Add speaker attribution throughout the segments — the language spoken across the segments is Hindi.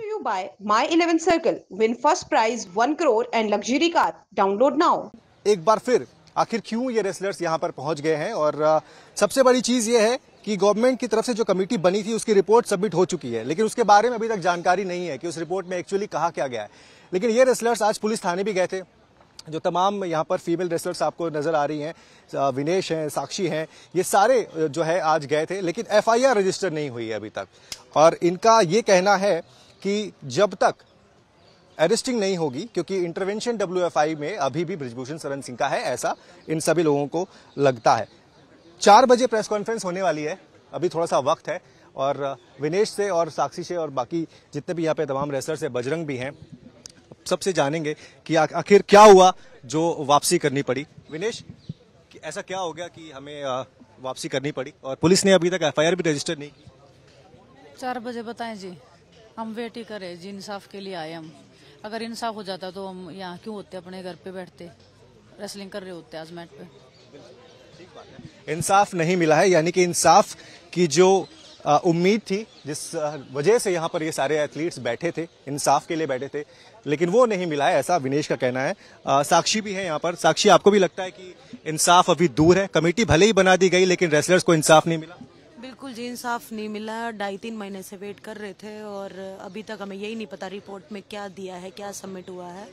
Speaker 1: to you by My 11 Circle. Win first prize 1 crore and luxury car. Download now. एक बार फिर आखिर क्यों ये रेसलर्स यहाँ पर पहुंच गए हैं और सबसे बड़ी चीज ये है कि गवर्नमेंट की तरफ से जो कमेटी बनी थी उसकी रिपोर्ट सबमिट हो चुकी है लेकिन उसके बारे में अभी तक जानकारी नहीं है कि उस रिपोर्ट में एक्चुअली कहा क्या गया है लेकिन ये रेसलर्स आज पुलिस थाने भी गए थे जो तमाम यहाँ पर फीमेल रेसलर्स आपको नज़र आ रही हैं विनेश हैं साक्षी हैं ये सारे जो है आज गए थे लेकिन एफआईआर रजिस्टर नहीं हुई है अभी तक और इनका ये कहना है कि जब तक अरेस्टिंग नहीं होगी क्योंकि इंटरवेंशन डब्ल्यू में अभी भी ब्रिजभूषण शरण सिंह का है ऐसा इन सभी लोगों को लगता है चार बजे प्रेस कॉन्फ्रेंस होने वाली है अभी थोड़ा सा वक्त है और uh, विनेश से और साक्षी से और बाकी जितने भी यहाँ पे तमाम रेसर्स है बजरंग भी हैं सबसे जानेंगे कि आखिर क्या हुआ जो वापसी करनी पड़ी विनेश ऐसा क्या हो गया कि हमें uh, वापसी करनी पड़ी और पुलिस ने अभी तक एफआईआर भी रजिस्टर नहीं की चार बजे बताएं जी हम वेट ही करें जी इंसाफ के लिए आए हम अगर इंसाफ हो जाता तो हम यहाँ क्यों होते अपने घर पे बैठते रेसलिंग कर रहे होते आज मैट पे इंसाफ नहीं मिला है यानी कि इंसाफ की जो उम्मीद थी जिस वजह से यहाँ पर ये सारे एथलीट्स बैठे थे इंसाफ के लिए बैठे थे लेकिन वो नहीं मिला है ऐसा विनेश का कहना है आ, साक्षी भी है यहाँ पर साक्षी आपको भी लगता है कि इंसाफ अभी दूर है कमेटी भले ही बना दी गई लेकिन रेसलर्स को इंसाफ नहीं मिला बिल्कुल जी इंसाफ नहीं मिला ढाई तीन महीने से वेट कर रहे थे और अभी तक हमें यही नहीं पता रिपोर्ट में क्या दिया है क्या सबमिट हुआ है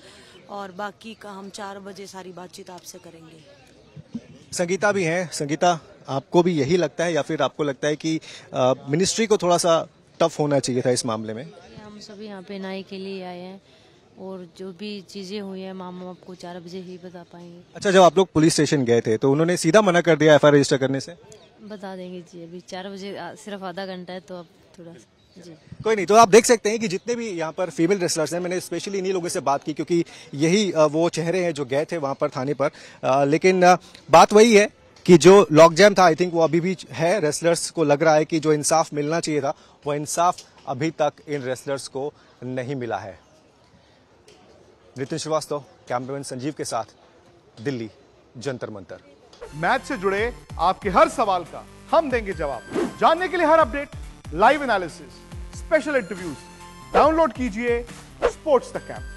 Speaker 1: और बाकी का हम चार बजे सारी बातचीत आपसे करेंगे संगीता भी है संगीता आपको भी यही लगता है या फिर आपको लगता है कि आ, मिनिस्ट्री को थोड़ा सा टफ होना चाहिए था इस मामले में हम सभी यहाँ पे नाई के लिए आए हैं और जो भी चीजें हुई है मामा आपको चार बजे ही बता पाएंगे अच्छा जब आप लोग पुलिस स्टेशन गए थे तो उन्होंने सीधा मना कर दिया एफ रजिस्टर करने से बता देंगे जी अभी चार बजे सिर्फ आधा घंटा है तो अब थोड़ा कोई नहीं तो आप देख सकते हैं कि जितने भी यहाँ पर फीमेल रेसलर्स हैं मैंने स्पेशली इन्हीं लोगों से बात की क्योंकि यही वो चेहरे हैं जो गए थे वहाँ पर थाने पर आ, लेकिन बात वही है कि जो लॉक जैम था आई थिंक वो अभी भी है रेसलर्स को लग रहा है कि जो इंसाफ मिलना चाहिए था वो इंसाफ अभी तक इन रेसलर्स को नहीं मिला है नितिन श्रीवास्तव कैमरामैन संजीव के साथ दिल्ली जंतर मंतर मैच से जुड़े आपके हर सवाल का हम देंगे जवाब जानने के लिए हर update live analysis special interviews download कीजिए स्पोर्ट्स द कैंप